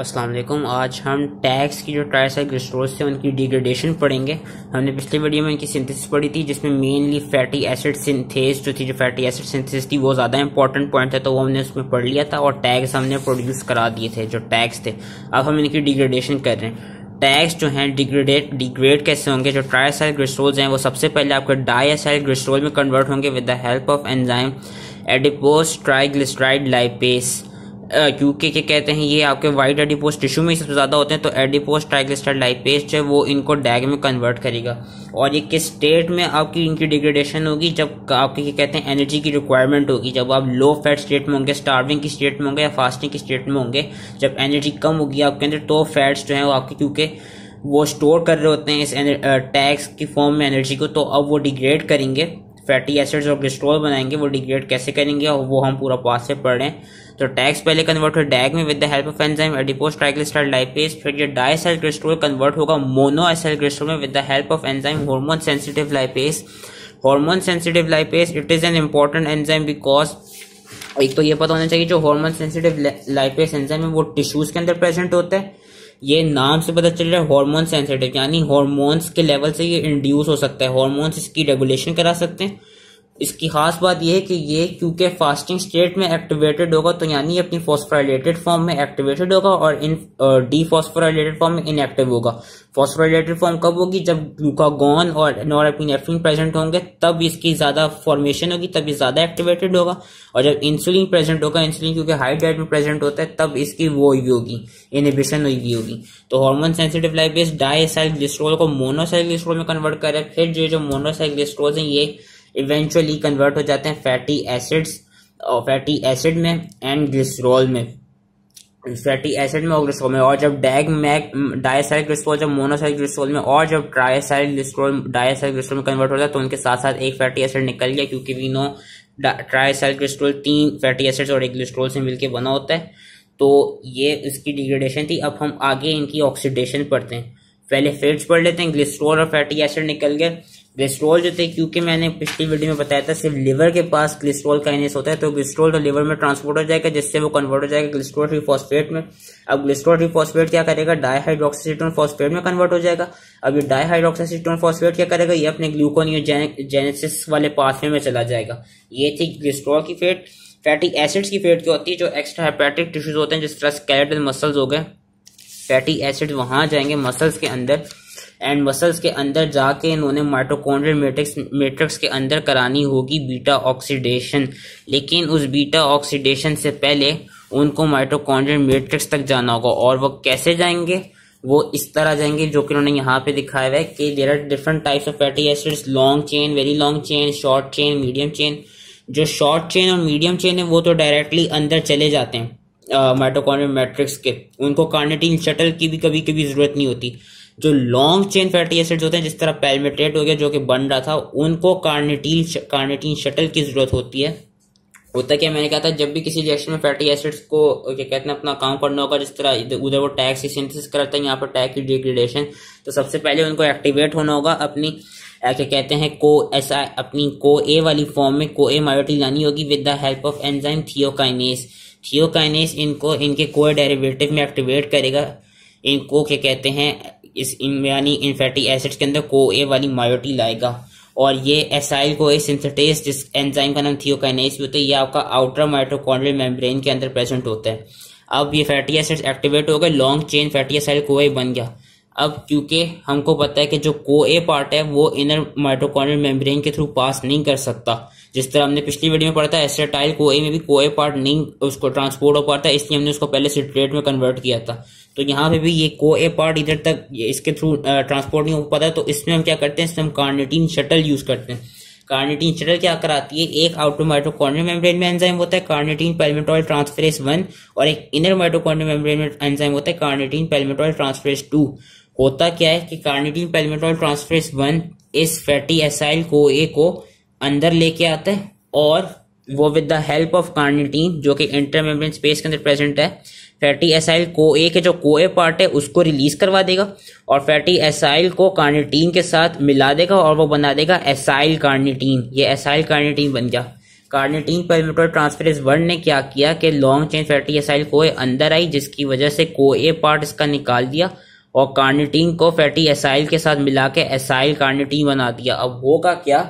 अस्सलाम वालेकुम आज हम टैक्स की जो ट्राइसाइक्लिस्ट्रोज थे उनकी डिग्रेडेशन पढ़ेंगे हमने पिछले वीडियो में इनकी सिंथेसिस पढ़ी थी जिसमें मेनली फैटी एसिड सिंथेस जो थी जो फैटी एसिड सिंथेसिस थी वो ज़्यादा इंपॉर्टेंट पॉइंट था तो वो हमने उसमें पढ़ लिया था और टैग्स हमने प्रोड्यूस करा दिए थे जो टैक्स थे अब हम इनकी डिग्रेडेशन कर रहे हैं टैक्स जो हैं डिग्रेडेट डिग्रेड कैसे होंगे जो ट्राइसाइल ग्रिस्ट्रोल्स हैं वो सबसे पहले आपके डाइसाइल ग्रिस्ट्रोल में कन्वर्ट होंगे with the help of enzyme adipose triglyceride lipase क्योंकि क्या कहते हैं ये आपके वाइट एडिपोस टिश्यू में सबसे ज़्यादा होते हैं तो एडिपोस ट्राइग्लिस्टर लाइपेज है वो इनको डैग में कन्वर्ट करेगा और ये किस स्टेट में आपकी इनकी डिग्रेडेशन होगी जब आपके क्या कहते हैं एनर्जी की रिक्वायरमेंट होगी जब आप लो फैट स्टेट में होंगे स्टार्विंग की स्टेट में होंगे या फास्टिंग की स्टेट में होंगे जब एनर्जी कम होगी आपके अंदर तो फैट्स जो हैं वो आपके क्योंकि वो स्टोर कर रहे होते हैं इस टैक्स की फॉर्म में एनर्जी को तो अब वो डिग्रेड करेंगे फैटी एसिड्स और ग्लिस्ट्रॉल बनाएंगे वो डिग्रेड कैसे करेंगे और वो हम पूरा पास से पढ़ें तो टैक्स पहले कन्वर्ट हो डैग में with the help of enzyme adipose triglyceride lipase फिर ये डाई क्रिस्ट्रोल कन्वर्ट होगा मोनो एसल क्रिस्ट्रोल में with the help of enzyme hormone sensitive lipase hormone sensitive lipase it is an important enzyme because एक तो ये पता होना चाहिए जो हॉर्मोन सेंसिटिव लाइपेज एंजाइम है वो टिश्यूज़ के अंदर प्रेजेंट होता है ये नाम से पता चल रहा है हार्मोन सेंसिटिव यानी हार्मोन्स के लेवल से ये इंड्यूस हो सकता है हार्मोन्स इसकी रेगुलेशन करा सकते हैं इसकी खास बात यह है कि ये क्योंकि फास्टिंग स्टेट में एक्टिवेटेड होगा तो यानी अपनी फॉस्फोराइलेटेड फॉर्म में एक्टिवेटेड होगा और इन डीफॉस्फोराइलेटेड फॉर्म में इनएक्टिव होगा फॉस्फोराइलेटेड फॉर्म कब होगी जब ग्लूकागोन और नॉरएपिनेफ्रिन प्रेजेंट होंगे तब इसकी ज़्यादा फॉर्मेशन होगी तब ये ज़्यादा एक्टिवेटेड होगा और जब इंसुलिन प्रेजेंट होगा इंसुलिन क्योंकि हाई डाइट में प्रेजेंट होता है तब इसकी वो हुई होगी इनिबिशन हुई होगी तो hormone sensitive lipase diacyl glycerol को मोनोसाइल ग्लिस्ट्रोल में कन्वर्ट करें फिर जो जो मोनोसाइल ग्लिस्ट्रोल है ये इवेंचुअली कन्वर्ट हो जाते हैं फैटी एसिड्स और फैटी एसिड में एंड ग्लिसरॉल में फैटी एसिड में और ग्लिसरॉल में और जब डैग मैग डायसाइल ग्लिसरॉल जब मोनोसाइल ग्लिसरॉल में और जब ट्राइसाइल ग्लिसरॉल डायसाइल ग्लिसरॉल में कन्वर्ट होता है तो उनके साथ साथ एक फैटी एसिड निकल गया क्योंकि वी नो ट्राइसाइल ग्लिस्ट्रोल तीन फैटी एसिड्स और एक ग्लिस्ट्रोल से मिलकर बना होता है तो ये इसकी डिग्रेडेशन थी अब हम आगे इनकी ऑक्सीडेशन पढ़ते हैं पहले फेट्स पढ़ लेते हैं ग्लिस्ट्रोल और फैटी एसिड निकल गए ग्लिस्ट्रोल जो थे क्योंकि मैंने पिछली वीडियो में बताया था सिर्फ लिवर के पास ग्लिस्ट्रोल एनएस होता है तो ग्लिस्ट्रोल तो लिवर में ट्रांसपोर्ट हो जाएगा जिससे वो कन्वर्ट हो जाएगा ग्लिस्ट्रोल थ्री फॉस्फेट में अब ग्लिस्ट्रोल थ्री फॉस्फेट क्या करेगा डायहाइड्रोक्सीटोन फॉस्फेट में कन्वर्ट हो जाएगा अब ये डायहाइड्रोक्सीटोन फॉस्फेट क्या करेगा ये अपने ग्लूकोनियोजेनेसिस वाले पाथवे में चला जाएगा ये थी ग्लिस्ट्रोल की फेट फैटी एसिड्स की फेट जो होती है जो एक्स्ट्रा हेपेटिक टिश्यूज होते हैं जिस तरह स्केलेटल मसल्स हो गए फैटी एसिड वहां जाएंगे मसल्स के अंदर एंड मसल्स के अंदर जाके इन्होंने माइटोकॉन्ड्रियल मैट्रिक्स मैट्रिक्स के अंदर करानी होगी बीटा ऑक्सीडेशन लेकिन उस बीटा ऑक्सीडेशन से पहले उनको माइटोकॉन्ड्रियल मैट्रिक्स तक जाना होगा और वो कैसे जाएंगे वो इस तरह जाएंगे जो कि उन्होंने यहाँ पे दिखाया हुआ है कि there are different types of fatty acids long chain very long chain short chain medium chain जो शॉर्ट चेन और मीडियम चेन है वो तो डायरेक्टली अंदर चले जाते हैं माइटोकॉन्ड्रियल मैट्रिक्स के उनको कार्नेटिन शटल की भी कभी कभी जरूरत नहीं होती जो लॉन्ग चेन फैटी एसिड्स होते हैं जिस तरह पैलमेट्रेट हो गया जो कि बन रहा था उनको कार्निटीन कार्निटीन शटल की जरूरत होती है होता है क्या मैंने कहा था जब भी किसी रिएक्शन में फैटी एसिड्स को क्या कहते हैं अपना काम करना होगा जिस तरह उधर वो टैग से सिंथेसिस करते हैं यहाँ पर टैग की डिग्रेडेशन तो सबसे पहले उनको एक्टिवेट होना होगा अपनी क्या कहते हैं को ऐसा अपनी को ए वाली फॉर्म में को ए मायोटी लानी होगी with the help of enzyme thiokinase thiokinase इनको इनके को डेरिवेटिव में एक्टिवेट करेगा इनको क्या कहते हैं इस इन यानी इन फैटी एसिड्स के अंदर को ए वाली मायोटी लाएगा और ये एसाइल को ए सिंथेटेज जिस एंजाइम का नाम थियोकाइनेस भी होता है ये आपका आउटर माइट्रोकॉन्ड्रियल मेम्ब्रेन के अंदर प्रेजेंट होता है अब ये फैटी एसिड्स एक्टिवेट हो गए लॉन्ग चेन फैटी एसाइल को ए बन गया अब क्योंकि हमको पता है कि जो को ए पार्ट है वो इनर माइट्रोकॉन्ड्रियल मेम्ब्रेन के थ्रू पास नहीं कर सकता जिस तरह हमने पिछली वीडियो में पढ़ा था एसेटाइल को ए में भी को ए पार्ट नहीं उसको ट्रांसपोर्ट हो पाता है इसलिए हमने उसको पहले सिट्रेट में कन्वर्ट किया था तो यहाँ पे भी ये को ए पार्ट इधर तक इसके थ्रू ट्रांसपोर्ट नहीं हो पाता तो इसमें हम क्या करते हैं इसमें हम कार्निटीन शटल यूज करते हैं कार्निटीन शटल क्या कराती है एक आउटर माइटोकॉन्ड्रियल मेम्ब्रेन में एंजाइम होता है कार्निटीन पेलमेटोल ट्रांसफरेस वन और एक इनर माइटोकॉन्ड्रियल मेम्ब्रेन में एंजाइम होता है कार्निटीन पेलमेटोल ट्रांसफरेस टू होता क्या है कि कार्नेटीन पेलमेटोल ट्रांसफरेस वन इस फैटी एसाइल को ए को अंदर लेके आता है और वो with the help of carnitine जो कि इंटरमेम्ब्रेन स्पेस के अंदर प्रेजेंट है फैटी एसाइल को ए के जो कोए पार्ट है उसको रिलीज करवा देगा और फैटी एसाइल को कार्निटीन के साथ मिला देगा और वो बना देगा एसाइल कार्निटीन ये एसाइल कार्निटीन बन गया कार्निटीन ट्रांसफर इस वर्ड ने क्या किया कि लॉन्ग चेन फैटी एसाइल कोए अंदर आई जिसकी वजह से को ए पार्ट इसका निकाल दिया और कार्निटीन को फैटी एसाइल के साथ मिला के एसाइल कार्निटीन बना दिया अब होगा क्या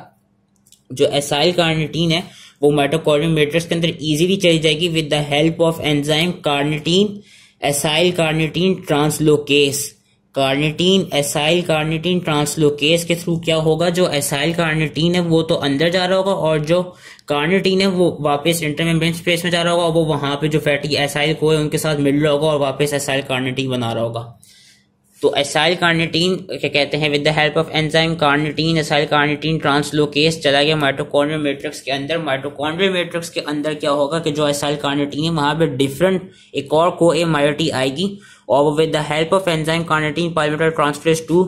जो एसाइल कार्निटीन है वो माइटोकॉन्ड्रियल मेट्रिक्स के अंदर इजीली चली जाएगी with the help of enzyme carnitine acyl carnitine translocase carnitine acyl carnitine translocase के थ्रू क्या होगा जो एसाइल कार्निटीन है वो तो अंदर जा रहा होगा और जो कार्निटीन है वो वापस इंटरमेम्ब्रेन स्पेस में जा रहा होगा और वो वहां पे जो फैटी एसाइल को है उनके साथ मिल रहा होगा और वापस एसाइल कार्निटीन बना रहा होगा तो एसाइल कार्निटीन क्या कहते हैं with the help of enzyme carnitine acyl carnitine translocase चला गया माइटोकॉन्ड्रियल मैट्रिक्स के अंदर माइटोकॉन्ड्रियल मैट्रिक्स के अंदर क्या होगा कि जो एसाइल कार्निटीन है वहाँ पर डिफरेंट एक और को ए मायोटी आएगी और with the help of enzyme carnitine palmitoyl transferase two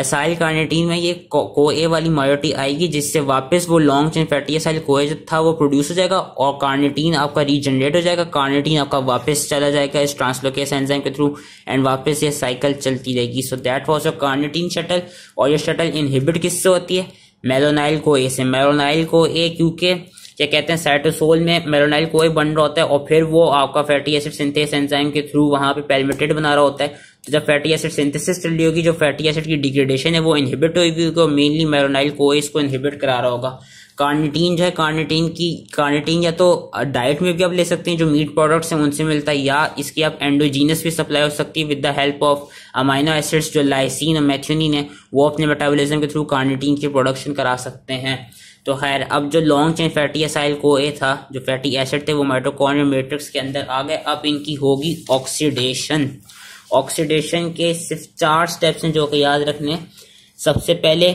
acyl carnitine में ये को ए वाली मायोटी आएगी जिससे वापस वो लॉन्ग चेन फैटी एसाइल को जो था वो प्रोड्यूस हो जाएगा और कार्नेटीन आपका रीजनरेट हो जाएगा कार्नेटीन आपका वापस चला जाएगा इस ट्रांसलोकेस एंजाइम के थ्रू एंड वापस ये साइकिल चलती रहेगी so that was a carnitine shuttle और ये शटल इनहिबिट किससे होती है मेलोनाइल को ए से मेलोनाइल को ए क्योंकि या कहते हैं साइटोसोल में मेरोनाइल को बन रहा होता है और फिर वो आपका फैटी एसिड सिंथेस एंजाइम के थ्रू वहां पे पेलमेटेड बना रहा होता है तो जब फैटी एसिड सिंथेसिस चल रही होगी जो फैटी एसिड की डिग्रेडेशन है वो इनहिबिट होगी और मेनली मेरोनाइल को इसको इनहिबिट करा रहा होगा कार्निटीन जो है कार्निटीन की कार्निटीन या तो डाइट में भी आप ले सकते हैं जो मीट प्रोडक्ट्स हैं उनसे मिलता है या इसकी आप एंडोजीनस भी सप्लाई हो सकती है with the help of amino acids जो लाइसिन और मैथ्यूनिन है वो अपने मेटाबॉलिज्म के थ्रू कार्निटीन की प्रोडक्शन करा सकते हैं तो खैर अब जो लॉन्ग चेन फैटी एसाइल को ए था जो फैटी एसिड थे वो माइटोकॉन्ड्रियल मैट्रिक्स के अंदर आ गए अब इनकी होगी ऑक्सीडेशन ऑक्सीडेशन के सिर्फ चार स्टेप्स हैं जो कि याद रखने सबसे पहले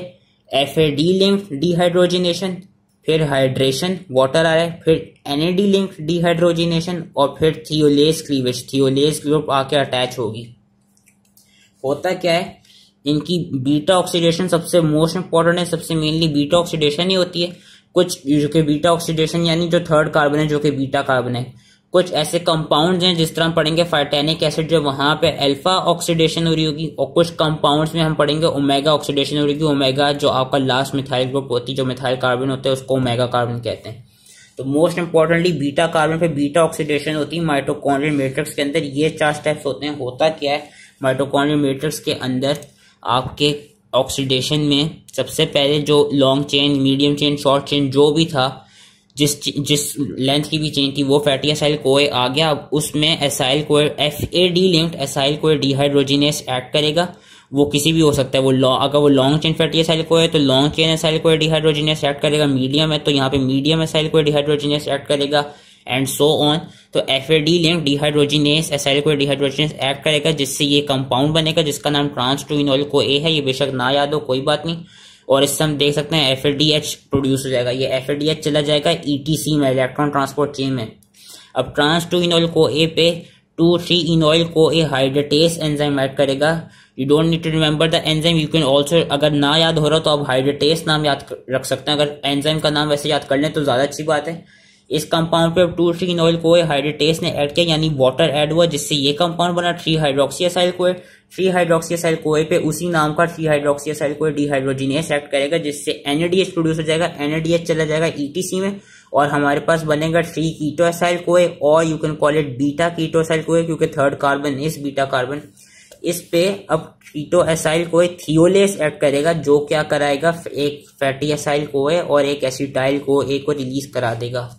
F A D linked dehydrogenation फिर हाइड्रेशन वाटर आ रहा है फिर N A D linked dehydrogenation और फिर थियोलेस क्लीवेज थियोलेस ग्रुप आके अटैच होगी होता क्या है इनकी बीटा ऑक्सीडेशन सबसे मोस्ट इंपॉर्टेंट है सबसे मेनली बीटा ऑक्सीडेशन ही होती है कुछ जो कि बीटा ऑक्सीडेशन यानी जो थर्ड कार्बन है जो कि बीटा कार्बन है कुछ ऐसे कंपाउंड्स हैं जिस तरह हम पढ़ेंगे फाइटेनिक एसिड जो वहां पे अल्फा ऑक्सीडेशन हो रही होगी और कुछ कंपाउंड्स में हम पढ़ेंगे ओमेगा ऑक्सीडेशन हो रही होगी ओमेगा जो आपका लास्ट मिथाइल ग्रुप होती है जो मिथाइल कार्बन होता है उसको ओमेगा कार्बन कहते हैं तो मोस्ट इंपॉर्टेंटली बीटा कार्बन पे बीटा ऑक्सीडेशन होती है माइटोकॉन्ड्रियल मैट्रिक्स के अंदर ये चार स्टेप्स होते हैं होता क्या है माइटोकॉन्ड्रियल मैट्रिक्स के अंदर आपके ऑक्सीडेशन में सबसे पहले जो long chain medium chain short chain जो भी था जिस जिस लेंथ की भी चेन थी वो फैटी एसाइल कोए आ गया अब उसमें acyl CoA F A D linked acyl CoA dehydrogenase add करेगा वो किसी भी हो सकता है वो लॉ अगर वो long chain fatty acyl CoA है तो long chain acyl CoA dehydrogenase add करेगा मीडियम है तो यहाँ पे medium acyl CoA dehydrogenase add करेगा एंड सो ऑन तो F A D linked dehydrogenase acyl CoA dehydrogenase add करेगा जिससे ये कंपाउंड बनेगा जिसका नाम ट्रांस टू ऑयल को ए है ये बेशक ना याद हो कोई बात नहीं और इससे हम देख सकते हैं F A D H produce हो जाएगा ये एफ ए डी एच चला जाएगा ई टी सी में इलेक्ट्रॉन ट्रांसपोर्ट चेन में अब ट्रांस टू ऑयल को ए पे to three enoyl CoA hydratase enzyme add करेगा you don't need to remember the enzyme you can also अगर ना याद हो रहा तो आप हाइड्रेटेस नाम याद रख सकते हैं अगर एंजाइम का नाम वैसे याद कर लें तो ज़्यादा अच्छी बात है इस कंपाउंड पे टू ट्रीन ऑयल को हाइड्रेटेस ने ऐड किया यानी वाटर ऐड हुआ जिससे ये कंपाउंड बना थ्री हाइड्रोक्सीसाइल को थ्री हाइड्रोक्सीसाइल को पे उसी नाम का थ्री हाइड्रोक्सीसाइल को डिहाइड्रोजिनेस एक्ट करेगा जिससे एनएडीएच प्रोड्यूस हो जाएगा एनएडीएच चला जाएगा ईटीसी e में और हमारे पास बनेगा थ्री कीटोसाइल कोए और you can call it beta ketoacyl CoA क्योंकि third carbon is beta carbon इस पे अब एसाइल कोए थियोलेस ऐड करेगा जो क्या कराएगा एक फैटी एसाइल कोए और एक एसिटाइल एक को रिलीज करा देगा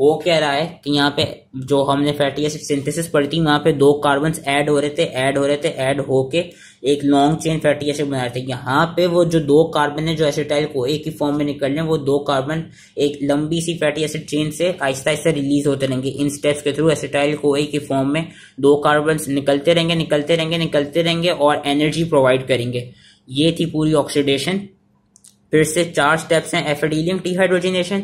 वो कह रहा है कि यहाँ पे जो हमने फैटी एसिड सिंथेसिस पढ़ी थी वहां पे दो कार्बन ऐड हो रहे थे ऐड हो रहे थे ऐड होके एक लॉन्ग चेन फैटी एसिड बना रहे थे यहाँ पे वो जो दो कार्बन है जो एसिटाइल को एक ही फॉर्म में निकल रहे वो दो कार्बन एक लंबी सी फैटी एसिड चेन से आहिस्ता आहिस्ता रिलीज होते रहेंगे इन स्टेप्स के थ्रू एसिटाइल को एक ही फॉर्म में दो कार्बन निकलते रहेंगे निकलते रहेंगे निकलते रहेंगे और एनर्जी प्रोवाइड करेंगे ये थी पूरी ऑक्सीडेशन फिर से चार स्टेप्स हैं एफेडिलियम dehydrogenation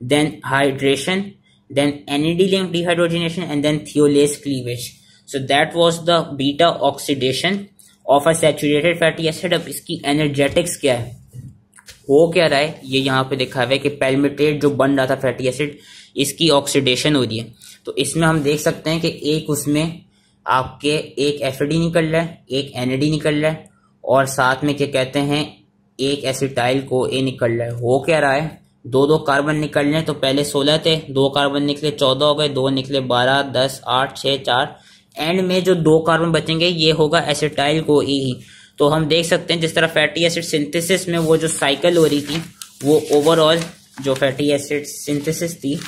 then hydration, then NAD-linked dehydrogenation, and then thiolase cleavage. So that was the beta oxidation of a saturated fatty acid. अब इसकी energetics क्या है हो क्या रहा है ये यहाँ पे लिखा हुआ है कि पेलमेटेट जो बन रहा था फैटी एसिड इसकी ऑक्सीडेशन हो रही है तो इसमें हम देख सकते हैं कि एक उसमें आपके एक एफ निकल रहा है एक एन निकल रहा है और साथ में क्या कहते हैं एक एसिटाइल को ए निकल रहा है हो क्या रहा है दो दो कार्बन निकलने तो पहले सोलह थे दो कार्बन निकले चौदह हो गए दो निकले बारह दस आठ छः चार एंड में जो दो कार्बन बचेंगे ये होगा एसिटाइल को ही तो हम देख सकते हैं जिस तरह फैटी एसिड सिंथेसिस में वो जो साइकिल हो रही थी वो ओवरऑल जो फैटी एसिड सिंथेसिस थी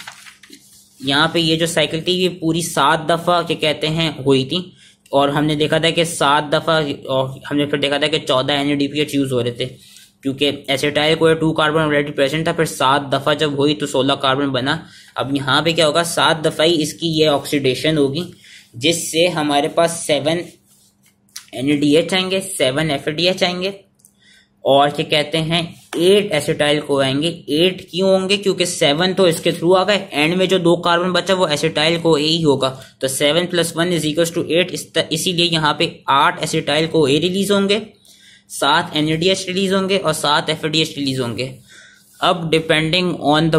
यहाँ पे ये जो साइकिल थी ये पूरी सात दफ़ा के कहते हैं हुई थी और हमने देखा था कि सात दफ़ा और हमने फिर देखा था कि चौदह एन यूज़ हो रहे थे क्योंकि एसेटाइल को टू कार्बन ऑलरेडी प्रेजेंट था फिर सात दफ़ा जब हुई तो सोलह कार्बन बना अब यहाँ पे क्या होगा सात दफ़ा ही इसकी ये ऑक्सीडेशन होगी जिससे हमारे पास सेवन एन डी एच आएंगे सेवन एफ डी एच आएंगे और क्या कहते हैं एट एसिटाइल को आएंगे एट क्यों होंगे क्योंकि सेवन तो इसके थ्रू आ गए एंड में जो दो कार्बन बचा वो एसिटाइल को ए ही होगा तो seven plus one is equal to eight इसीलिए यहाँ पे आठ एसिटाइल को ए रिलीज होंगे सात एन रिलीज होंगे और सात एफ रिलीज होंगे अब डिपेंडिंग ऑन द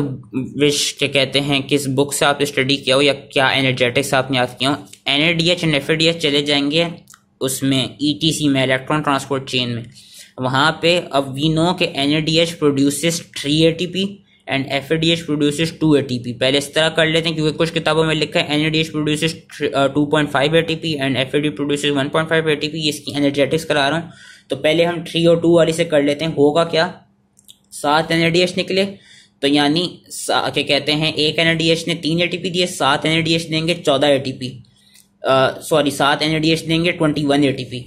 विश के कहते हैं किस बुक से आप स्टडी किया हो या क्या एनर्जेटिक्स आपने याद किया हो एन एंड एफ चले जाएंगे उसमें ई e में इलेक्ट्रॉन ट्रांसपोर्ट चेन में वहाँ पे अब वी नो के N A D H produces three A T P and F A D H produces two A T P पहले इस तरह कर लेते हैं क्योंकि कुछ किताबों में लिखा है N A D H produces two point five A T P and F A D produces one point five A T P इसकी एनर्जेटिक्स करा रहा हूँ तो पहले हम थ्री और टू वाली से कर लेते हैं होगा क्या सात एन निकले तो यानी क्या कहते हैं एक एन ने तीन ए दिए सात एन देंगे चौदह ए सॉरी सात एन देंगे ट्वेंटी वन ए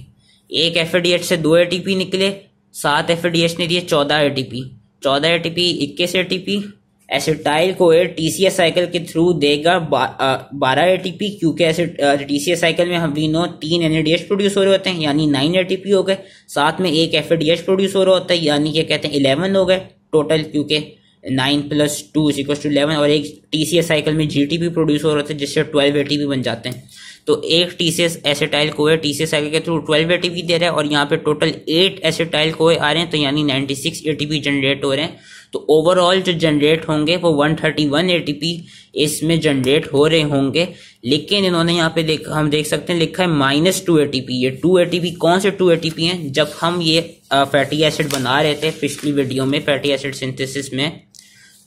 एक एफ से दो ए निकले सात एफ ने दिए चौदह ए टी पी चौदह ए टी पी इक्कीस A T P acetyl C S cycle के थ्रू देगा बारह ए पी क्योंकि एस साइकिल में हम भी नो तीन एनएडीएच प्रोड्यूस हो रहे होते हैं यानी नाइन ए पी हो गए साथ में एक एफ एफएडीएच प्रोड्यूस हो रहा होता है यानी क्या कहते हैं इलेवन हो गए टोटल क्योंकि nine plus two equal to eleven और एक एस साइकिल में जी पी प्रोड्यूस हो रहा होता है जिससे ट्वेल्व ए पी बन जाते हैं तो एक TCS acetyl CoA TCS cycle के थ्रू ट्वेल्व ए पी दे रहा है और यहाँ पे टोटल एट एसिटाइल को आ रहे हैं तो यानी ninety six A P generate हो रहे हैं तो ओवरऑल जो जनरेट होंगे वो 131 एटीपी इसमें जनरेट हो रहे होंगे लेकिन इन्होंने यहाँ पे देख हम देख सकते हैं लिखा है माइनस टू ये टू एटीपी कौन से टू एटीपी हैं जब हम ये फैटी एसिड बना रहे थे पिछली वीडियो में फैटी एसिड सिंथेसिस में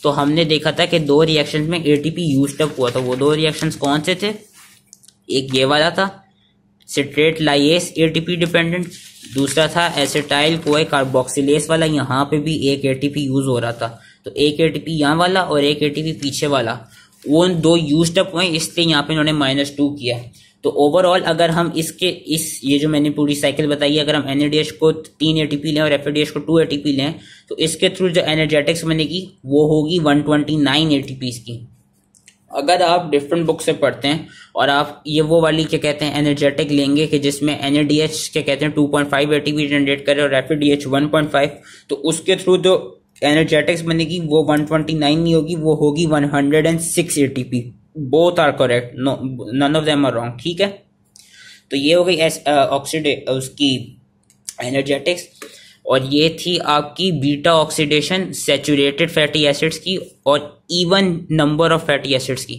तो हमने देखा था कि दो रिएक्शन में टी यूज अप हुआ था वो दो रिएक्शन कौन से थे एक ये वाला था सिट्रेट लाइएस एटीपी डिपेंडेंट दूसरा था एसेटाइल कोए कार्बोक्सिलेस वाला यहाँ पे भी एक एटीपी यूज हो रहा था तो एक एटीपी यहाँ वाला और एक एटीपी पीछे वाला वो दो यूज अप हुए इसलिए यहाँ पे इन्होंने माइनस टू किया तो ओवरऑल अगर हम इसके इस ये जो मैंने पूरी साइकिल बताई है अगर हम एन को तीन ए लें और एफ को टू ए लें तो इसके थ्रू जो एनर्जेटिक्स बनेगी वो होगी वन ट्वेंटी नाइन की अगर आप डिफरेंट बुक से पढ़ते हैं और आप ये वो वाली क्या कहते हैं एनर्जेटिक लेंगे कि जिसमें एन ए डी एच क्या कहते हैं two point five ATP generate करे और F D H one point five तो उसके थ्रू जो एनर्जेटिक्स बनेगी वो वन ट्वेंटी नाइन नहीं होगी वो होगी one hundred and six A T P both are correct no none of them are wrong ठीक है तो ये हो गई ऑक्सीडे उसकी एनर्जेटिक्स और ये थी आपकी beta oxidation saturated fatty acids की और even number of fatty acids की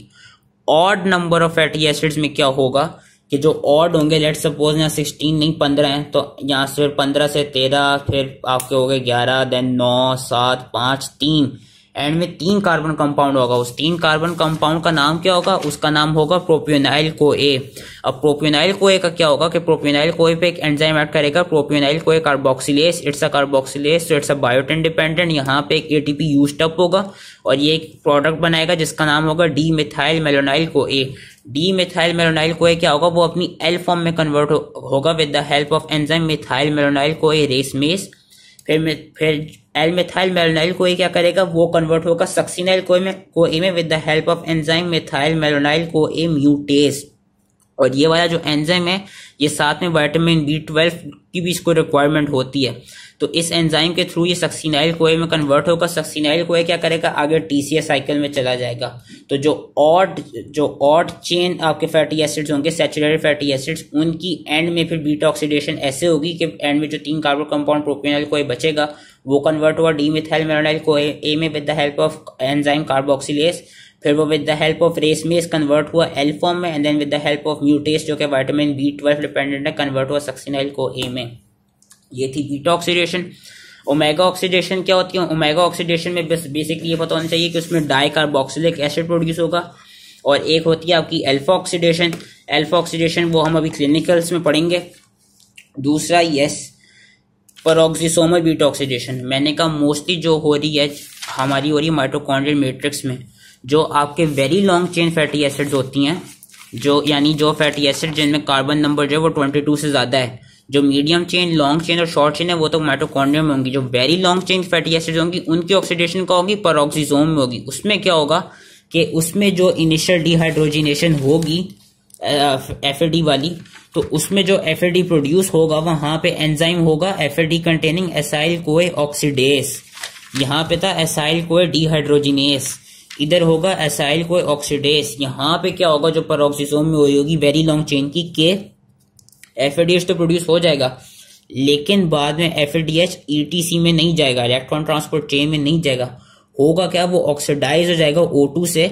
odd number of fatty acids में क्या होगा कि जो ऑड होंगे लेट सपोज यहाँ सिक्सटीन नहीं पंद्रह हैं तो यहाँ से फिर पंद्रह से तेरह फिर आपके हो गए ग्यारह देन नौ सात पाँच तीन एंड में तीन कार्बन कंपाउंड होगा उस तीन कार्बन कंपाउंड का नाम क्या होगा उसका नाम होगा प्रोप्योनाइल को ए अब प्रोप्योनाइल कोए का क्या होगा कि प्रोप्योनाइल कोए पे एक एंजाइम ऐड करेगा propionyl CoA carboxylase it's a carboxylase तो इट्स अ बायोटेन डिपेंडेंट यहाँ पे एक पी यूज अप होगा और ये एक प्रोडक्ट बनाएगा जिसका नाम होगा डी मिथाइल मेलोनाइल को ए डी मिथाइल मेलोनाइल कोए क्या होगा वो अपनी एल फॉर्म में कन्वर्ट होगा with the help of enzyme methyl malonyl CoA रेसमेस फिर फिर एल मेलोनाइल कोई क्या करेगा वो कन्वर्ट होगा सक्सीनाइल कोई में कोई में with the help of enzyme methyl malonyl A mutase और ये वाला जो एंजाइम है ये साथ में वाइटामिन बी ट्वेल्व की भी इसको रिक्वायरमेंट होती है तो इस एंजाइम के थ्रू ये सक्सिनाइल कोए में कन्वर्ट होकर सक्सिनाइल कोए क्या करेगा आगे टीसीए साइकिल में चला जाएगा तो जो ऑट जो ऑट चेन आपके फैटी एसिड्स होंगे सेचुरेटेड फैटी एसिड्स उनकी एंड में फिर बीटा ऑक्सीडेशन ऐसे होगी कि एंड में जो तीन कार्बन कंपाउंड प्रोपेनल कोए बचेगा वो कन्वर्ट हुआ डी मिथाइल मेरोनाइल कोए ए में with the help of enzyme carboxylase फिर वो with the help of racemase convert हुआ एल फॉर्म में and then with the help of mutase जो कि वाइटामिन बी ट्वेल्व डिपेंडेंट है कन्वर्ट हुआ सक्सिनाइल को ए में ये थी बीटा ऑक्सीडेशन ओमेगा ऑक्सीडेशन क्या होती है ओमेगा ऑक्सीडेशन में बस बेसिकली ये पता होना चाहिए कि उसमें डाई कार्बोक्सिलिक एसिड प्रोड्यूस होगा और एक होती है आपकी एल्फा ऑक्सीडेशन एल्फा ऑक्सीडेशन वो हम अभी क्लिनिकल्स में पढ़ेंगे दूसरा यस परोक्सीसोमल बीटा ऑक्सीडेशन मैंने कहा मोस्टली जो हो रही है हमारी हो रही है माइटोकॉन्ड्रियल मैट्रिक्स में जो आपके very long chain fatty acids होती हैं जो यानी जो फैटी एसिड जिनमें कार्बन नंबर जो है वो ट्वेंटी टू से ज़्यादा है जो मीडियम चेन लॉन्ग चेन और शॉर्ट चेन है वो तो माइटोकॉन्ड्रिया में होंगी जो very long chain fatty acid होंगी उनकी ऑक्सीडेशन का होगी पर ऑक्सीजोम में होगी उसमें क्या होगा कि उसमें जो इनिशियल डिहाइड्रोजिनेशन होगी एफ वाली तो उसमें जो एफ प्रोड्यूस होगा वहाँ पे एंजाइम होगा F containing acyl CoA oxidase यहाँ पे था एसाइल कोए डिहाइड्रोजिनेस इधर होगा एसाइल को ऑक्सीडेस यहाँ पे क्या होगा जो परोक्सीसोम में हुई होगी वेरी लॉन्ग चेन की के एफ तो प्रोड्यूस हो जाएगा लेकिन बाद में एफ ईटीसी e में नहीं जाएगा इलेक्ट्रॉन ट्रांसपोर्ट चेन में नहीं जाएगा होगा क्या वो ऑक्सीडाइज हो जाएगा ओ से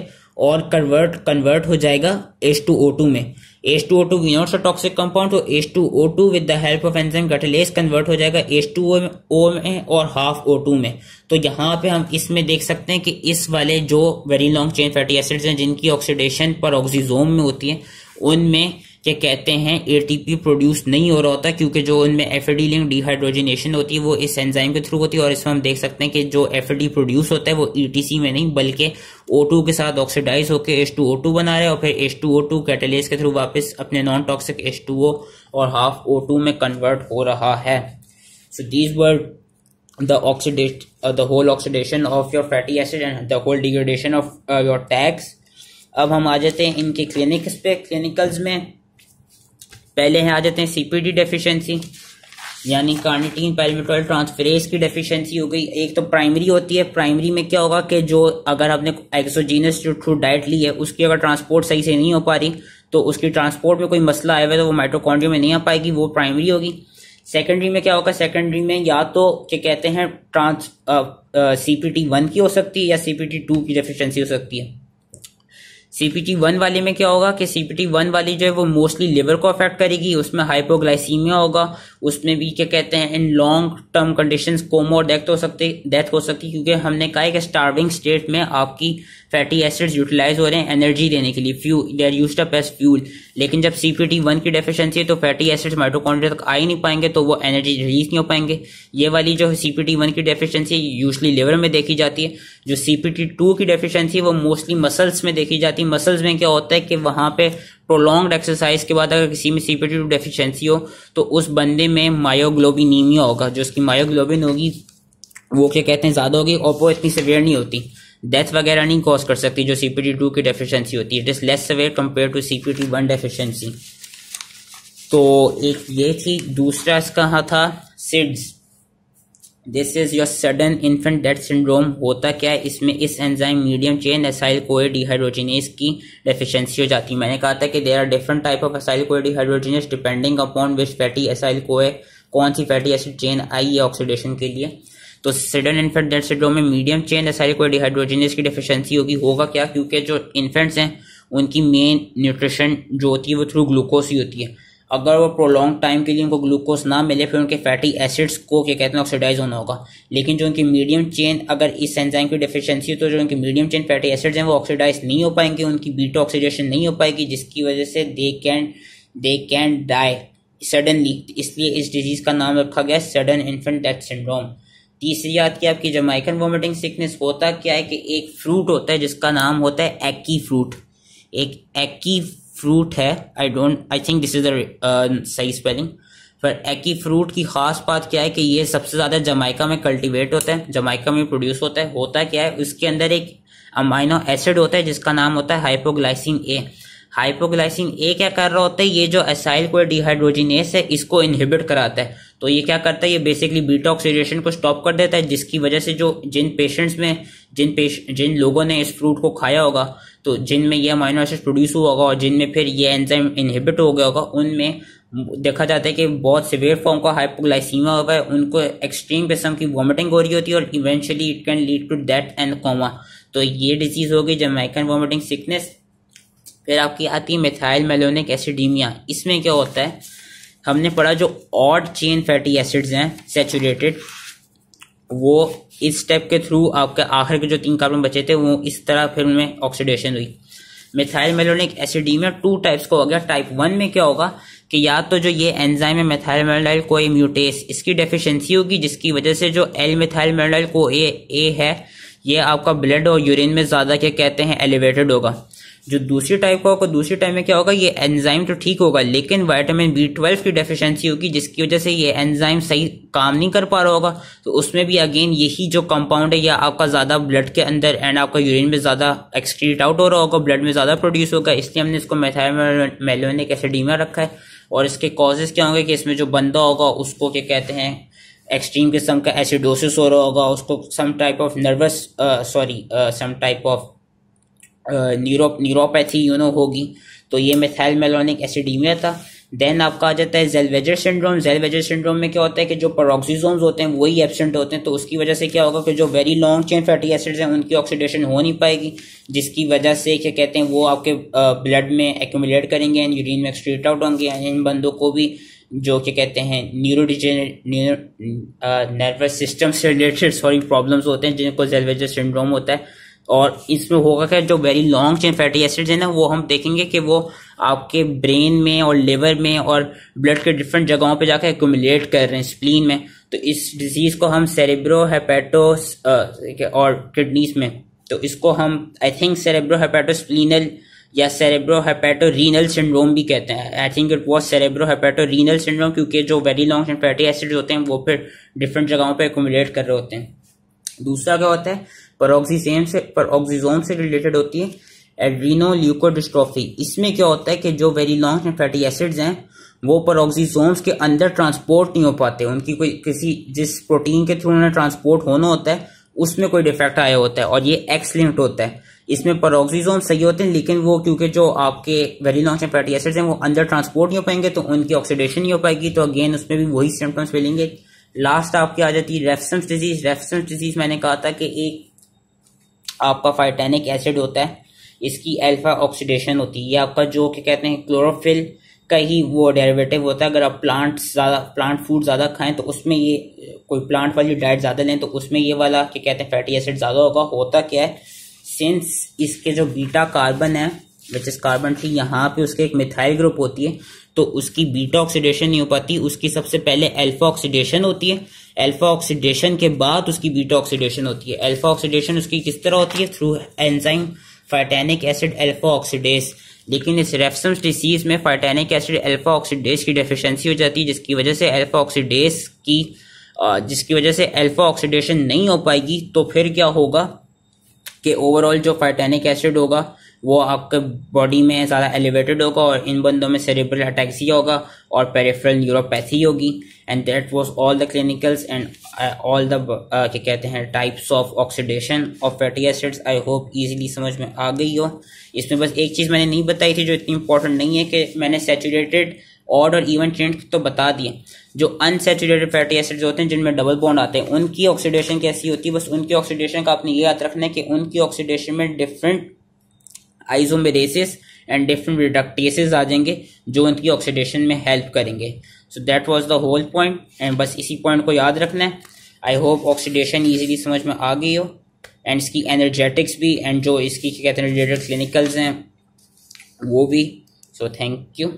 और कन्वर्ट कन्वर्ट हो जाएगा एच में S two H2O2 we toxic compound तो S two O two with the help of enzyme catalase convert हो जाएगा ओ में ओ में और हाफ ओ टू में तो यहाँ पे हम इसमें देख सकते हैं कि इस वाले जो very long chain fatty acids हैं जिनकी ऑक्सीडेशन पर ऑक्सीजोम में होती है उनमें के कहते हैं एटीपी प्रोड्यूस नहीं हो रहा होता क्योंकि जो उनमें एफ लिंक डिहाइड्रोजिनेशन होती है वो इस एंजाइम के थ्रू होती है और इसमें हम देख सकते हैं कि जो एफएडी प्रोड्यूस होता है वो ईटीसी e में नहीं बल्कि ओ के साथ ऑक्सीडाइज होकर H2O2 बना रहे और फिर H2O2 कैटलेज के थ्रू वापस अपने नॉन टॉक्सिक H2O और हाफ ओ में कन्वर्ट हो रहा है so these were the oxidation uh, the whole oxidation of your fatty acid and the whole degradation of uh, your tags अब हम आ जाते हैं इनके क्लिनिक्स पे क्लिनिकल्स में पहले यहाँ आ जाते हैं सीपीडी डेफिशिएंसी यानी कार्निटीन पैलमेटोल ट्रांसफरेज की डेफिशिएंसी हो गई एक तो प्राइमरी होती है प्राइमरी में क्या होगा कि जो अगर आपने एक्सोजीनस जो थ्रू डाइट ली है उसकी अगर ट्रांसपोर्ट सही से नहीं हो पा रही तो उसकी ट्रांसपोर्ट में कोई मसला आया हुआ तो वो माइट्रोकॉन्ड्री में नहीं आ पाएगी वो प्राइमरी होगी सेकेंडरी में क्या होगा सेकेंडरी में या तो क्या कहते हैं trans C P T one की हो सकती है या सी पी टी टू की डेफिशिएंसी हो सकती है सीपीटी वन वाले में क्या होगा कि सीपीटी वन वाली जो है वो मोस्टली लिवर को अफेक्ट करेगी उसमें हाइपोग्लाइसीमिया होगा उसमें भी क्या कहते हैं in long term condition coma और डेथ हो सकती डेथ हो सकती क्योंकि हमने कहा है कि स्टार्विंग स्टेट में आपकी फैटी एसिड्स यूटिलाइज हो रहे हैं एनर्जी देने के लिए few are used up as fuel लेकिन जब सीपीटी वन की डेफिशिएंसी है तो फैटी एसिड्स माइटोकॉन्ड्रिया तक आ ही नहीं पाएंगे तो वो एनर्जी रिलीज नहीं हो पाएंगे ये वाली जो सीपीटी वन की डेफिशिएंसी यूजली लिवर में देखी जाती है जो सी पी टी टू की डेफिशिएंसी वो मोस्टली मसल्स में देखी जाती है मसल्स में क्या होता है कि वहाँ पे प्रोलॉन्ग एक्सरसाइज के बाद अगर किसी में सीपीटी टू डेफिशिएंसी हो तो उस बंदे में मायोग्लोबिनीमिया होगा जो उसकी मायोग्लोबिन होगी वो क्या कहते हैं ज़्यादा होगी और वो इतनी सिवियर नहीं होती डेथ वगैरह नहीं कॉज कर सकती जो सी पी टी टू की डेफिशिएंसी होती है it is less severe compare to C P T one deficiency तो एक ये थी दूसरा इसका था SIDS this is your sudden infant death syndrome होता क्या है इसमें इस enzyme medium chain acyl CoA dehydrogenase की डेफिशिएंसी हो जाती है मैंने कहा था कि there are different type of acyl CoA dehydrogenase depending upon which fatty acyl CoA कौन सी फैटी एसिड चेन आई है ऑक्सीडेशन के लिए तो सडन इन्फेंट डेथ सिंड्रोम में medium chain acyl CoA dehydrogenase की डिफिशियंसी होगी होगा क्या क्योंकि जो इन्फेंट्स हैं उनकी मेन न्यूट्रिशन जो होती है वो थ्रू ग्लूकोज ही होती है अगर वो प्रोलॉन्ग टाइम के लिए उनको ग्लूकोज ना मिले फिर उनके फैटी एसिड्स को क्या कहते हैं ऑक्सीडाइज होना होगा लेकिन जो उनकी मीडियम चेन अगर इस एंजाइम की डिफिशियंसी तो जो उनकी मीडियम चेन फैटी एसिड्स हैं वो ऑक्सीडाइज नहीं हो पाएंगे उनकी बीटा ऑक्सीडेशन नहीं हो पाएगी जिसकी वजह से they can they can die suddenly इसलिए इस डिजीज़ का नाम रखा गया सडन इन्फेंट डेथ सिंड्रोम तीसरी याद की आपकी जमाइकन वॉमिटिंग सिकनेस होता क्या है कि एक फ्रूट होता है जिसका नाम होता है एक्की फ्रूट एक एक्की फ्रूट है I don't I think this is a सही स्पेलिंग पर एकी फ्रूट की खास बात क्या है कि ये सबसे ज़्यादा जमाइका में कल्टीवेट होता है जमाइका में प्रोड्यूस होता है होता क्या है उसके अंदर एक अमाइनो एसिड होता है जिसका नाम होता है हाइपोग्लाइसिन ए हाइपोग्लाइसिन ए क्या कर रहा होता है ये जो एसाइल को डिहाइड्रोजिनेस है इसको इनहिबिट कराता है तो ये क्या करता है ये बेसिकली बीटा ऑक्सीडेशन को स्टॉप कर देता है जिसकी वजह से जो जिन पेशेंट्स में जिन पेश जिन लोगों ने इस फ्रूट को खाया होगा तो जिनमें यह अमाइनो एसिड प्रोड्यूस हुआ होगा और जिनमें फिर ये एंजाइम इनहिबिट हो गया होगा उनमें देखा जाता है कि बहुत सिवियर फॉर्म का हाइपोग्लाइसीमा होगा उनको एक्सट्रीम किस्म की वॉमिटिंग हो रही होती है और eventually it can lead to death and coma तो ये डिजीज़ होगी जब माइकन वॉमिटिंग सिकनेस फिर आपकी आती है मिथाइल मेलोनिक एसिडीमिया इसमें क्या होता है हमने पढ़ा जो ऑड चेन फैटी एसिड्स हैं सेचुरेटेड वो इस स्टेप के थ्रू आपके आखिर के जो तीन कार्बन बचे थे वो इस तरह फिर उनमें ऑक्सीडेशन हुई methyl malonic acidemia two types का हो गया टाइप वन में क्या होगा कि या तो जो ये एंजाइम है मेथाइल मेलोनाइल कोई म्यूटेस इसकी डेफिशिएंसी होगी जिसकी वजह से जो एल मिथाइल मेलोनाइल को ए ए है ये आपका ब्लड और यूरिन में ज़्यादा क्या कहते हैं एलिवेटेड होगा जो दूसरी टाइप का होगा दूसरी टाइप में क्या होगा ये एंजाइम तो ठीक होगा लेकिन वाइटामिन बी ट्वेल्व की डेफिशिएंसी होगी जिसकी वजह से ये एंजाइम सही काम नहीं कर पा रहा होगा तो उसमें भी अगेन यही जो कंपाउंड है या आपका ज़्यादा ब्लड के अंदर एंड आपका यूरिन में ज़्यादा एक्सक्रीट आउट हो रहा होगा ब्लड में ज़्यादा प्रोड्यूस होगा इसलिए हमने इसको मेथामेलोनिक एसिडीमा रखा है और इसके कॉजेज़ क्या होंगे कि इसमें जो बंदा होगा उसको क्या कहते हैं एक्सट्रीम किस्म का एसिडोसिस हो रहा होगा उसको some type of nervous sorry some type of neuro neuropathy you know होगी तो ये मिथाइल मेलोनिक एसिडीमिया था देन आपका आ जाता है जेलवेजर सिंड्रोम जेलवेजर सिंड्रोम में क्या होता है कि जो परोक्सीजोम्स होते हैं वही एबसेंट होते हैं तो उसकी वजह से क्या होगा कि जो very long chain fatty acids हैं उनकी ऑक्सीडेशन हो नहीं पाएगी जिसकी वजह से क्या कहते हैं वो आपके ब्लड में एक्यूमुलेट करेंगे एंड यूरिन में एक्सट्रीट आउट होंगे इन बंदों को भी जो क्या कहते हैं न्यूरो नर्वस सिस्टम से रिलेटेड सॉरी प्रॉब्लम्स होते हैं जिनको जेलवेजर सिंड्रोम होता है और इसमें होगा क्या जो very long chain fatty acids हैं ना वो हम देखेंगे कि वो आपके ब्रेन में और लिवर में और ब्लड के डिफरेंट जगहों पे जाकर एक्यूमुलेट कर रहे हैं स्प्लीन में तो इस डिजीज़ को हम सेरेब्रो हेपेटोस और किडनीज में तो इसको हम आई थिंक सेरेब्रो स्प्लीनल या सेरेब्रो हेपेटो रीनल सिंड्रोम भी कहते हैं I think it was cerebro hepato renal syndrome क्योंकि जो very long chain fatty acids होते हैं वो फिर डिफरेंट जगहों पर एक्यूमुलेट कर रहे होते हैं दूसरा क्या होता है परोक्सीसेम से परोक्सीजोम से रिलेटेड होती है एड्रीनो ल्यूकोडिस्ट्रॉफी इसमें क्या होता है कि जो वेरी लॉन्ग फैटी एसिड्स हैं वो परोक्सीजोम्स के अंदर ट्रांसपोर्ट नहीं हो पाते उनकी कोई किसी जिस प्रोटीन के थ्रू उन्हें ट्रांसपोर्ट होना होता है उसमें कोई डिफेक्ट आया होता है और ये एक्स होता है इसमें परोक्सीजोम सही होते हैं लेकिन वो क्योंकि जो आपके वेरी लॉन्ग फैटी एसिड्स हैं वो अंदर ट्रांसपोर्ट नहीं हो पाएंगे तो उनकी ऑक्सीडेशन नहीं हो पाएगी तो अगेन उसमें भी वही सिम्टम्स मिलेंगे लास्ट आपकी आ जाती है रेफसेंस डिजीज रेफसेंस डिजीज मैंने कहा था कि एक आपका फाइटेनिक एसिड होता है इसकी अल्फा ऑक्सीडेशन होती है आपका जो क्या कहते हैं क्लोरोफिल का ही वो डेरिवेटिव होता है अगर आप प्लांट ज़्यादा प्लांट फूड ज़्यादा खाएं तो उसमें ये कोई प्लांट वाली डाइट ज़्यादा लें तो उसमें ये वाला क्या कहते हैं फैटी एसिड ज़्यादा होगा होता क्या है सिंस इसके जो बीटा कार्बन है विच इस कार्बन थी यहाँ पे उसके एक मिथाइल ग्रुप होती है तो उसकी बीटा ऑक्सीडेशन नहीं हो पाती उसकी सबसे पहले एल्फा ऑक्सीडेशन होती है अल्फा ऑक्सीडेशन के बाद उसकी बीटा ऑक्सीडेशन होती है अल्फा ऑक्सीडेशन उसकी किस तरह होती है through enzyme phytanic acid alpha oxidase लेकिन इस रेफसम्स डिसीज में फाइटेनिक एसिड अल्फा ऑक्सीडेस की डेफिशिएंसी हो जाती है जिसकी वजह से अल्फा ऑक्सीडेस की जिसकी वजह से अल्फा ऑक्सीडेशन नहीं हो पाएगी तो फिर क्या होगा कि ओवरऑल जो फाइटेनिक एसिड होगा वो आपके बॉडी में ज़्यादा एलिवेटेड होगा और इन बंदों में सेरेब्रल ही होगा और पेरिफेरल न्यूरोपैथी होगी and that was all the clinicals and all the क्या कहते हैं types of oxidation of fatty acids I hope easily समझ में आ गई हो इसमें बस एक चीज़ मैंने नहीं बताई थी जो इतनी इंपॉर्टेंट नहीं है कि मैंने सेचूरेटेड ऑड और इवन ट्रेंड तो बता दिए जो अनसेचुरेटेड फैटी एसिड्स होते हैं जिनमें डबल बॉन्ड आते हैं उनकी ऑक्सीडेशन कैसी होती है बस उनकी ऑक्सीडेशन का आपने ये याद रखना है कि उनकी ऑक्सीडेशन में different isomerases and different reductases आ जाएंगे जो इनकी ऑक्सीडेशन में हेल्प करेंगे so that was the whole point and बस इसी पॉइंट को याद रखना है आई होप ऑक्सीडेशन ईजिली समझ में आ गई हो एंड इसकी एनर्जेटिक्स भी एंड जो इसकी क्या कहते हैं रिलेटेड क्लिनिकल्स हैं वो भी सो थैंक यू